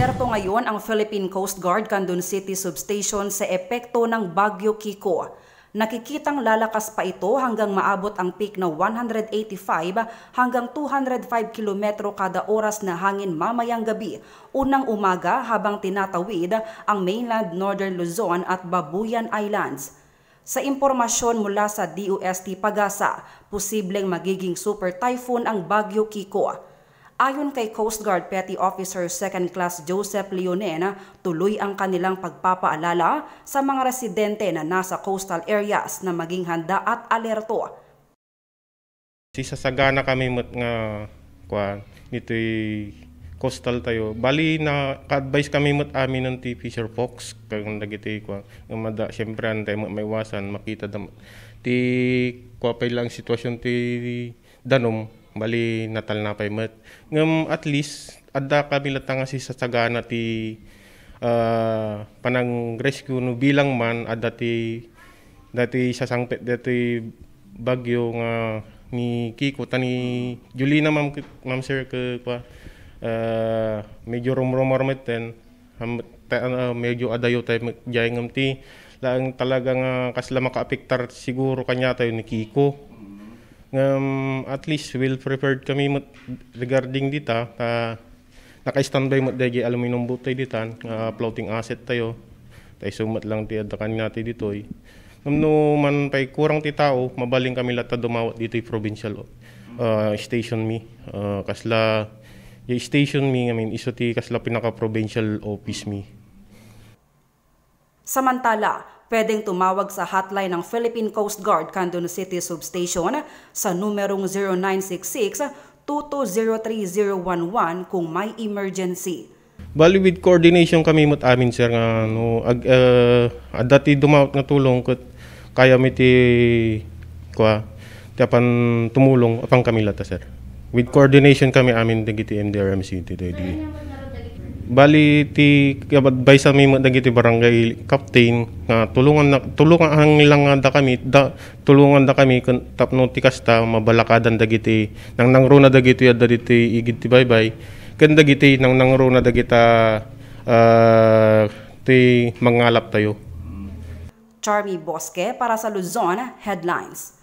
Naalerto ngayon ang Philippine Coast Guard Candon City Substation sa epekto ng Bagyo Kiko. Nakikitang lalakas pa ito hanggang maabot ang peak na 185 hanggang 205 km kada oras na hangin mamayang gabi, unang umaga habang tinatawid ang mainland Northern Luzon at Babuyan Islands. Sa impormasyon mula sa DOST Pagasa, posibleng magiging super typhoon ang Bagyo Kiko. Ayon kay Coast Guard Petty Officer 2nd Class Joseph Leonena, tuloy ang kanilang pagpapaalala sa mga residente na nasa coastal areas na maging handa at alerto. Si sasagana kami nga kuan dito'y coastal tayo. Bali na ka-advise kami mo't amin ng ti Fisher Fox kag dagiti kuan. Umada syempre antay may wasan makita dam ti kuapay lang sitwasyon ti danom bali natal na pay met ngem at least adda kami latanga si sa ti uh, panang rescue no bilang man adda ti dati sa dati bagyo nga ni Kiko tani Julina ma'am ma'am sir ke pa uh, ah, medyo rumrumor meten ham ta, ano, uh, medyo adayo tayo jay ngam ti lang talaga nga kasla makaapektar siguro kanya tayo ni Kiko um, at least well prepared kami mat, regarding dita ta naka-standby mo dagi aluminum butay ditan uh, floating asset tayo tayo sumat lang ti adakan natin dito eh. no man pay kurang ti tao mabaling kami lata dumawat dito yung provincial uh, station mi uh, kasla yung station me, I mean iso ti kasla pinaka provincial office me. Samantala, pwedeng tumawag sa hotline ng Philippine Coast Guard Candon City Substation sa numerong 0966-2203011 kung may emergency. Bali with coordination kami mo't amin sir nga no ag uh, ah, adati dumaot nga tulong kut kaya mi ti kwa tapan tumulong apang kami lata sir. With coordination kami amin dagiti MDRMC ti bali ti kabadbay sa mi dagiti barangay captain nga tulungan na tulungan ang ilang nga da kami da, tulungan da kami kun tapno ti kasta mabalakadan dagiti nang nangruna dagiti adda diti igid ti baybay ken dagiti nang nangro na dagita uh, ah, ti mangalap tayo Charmy Bosque para sa Luzon Headlines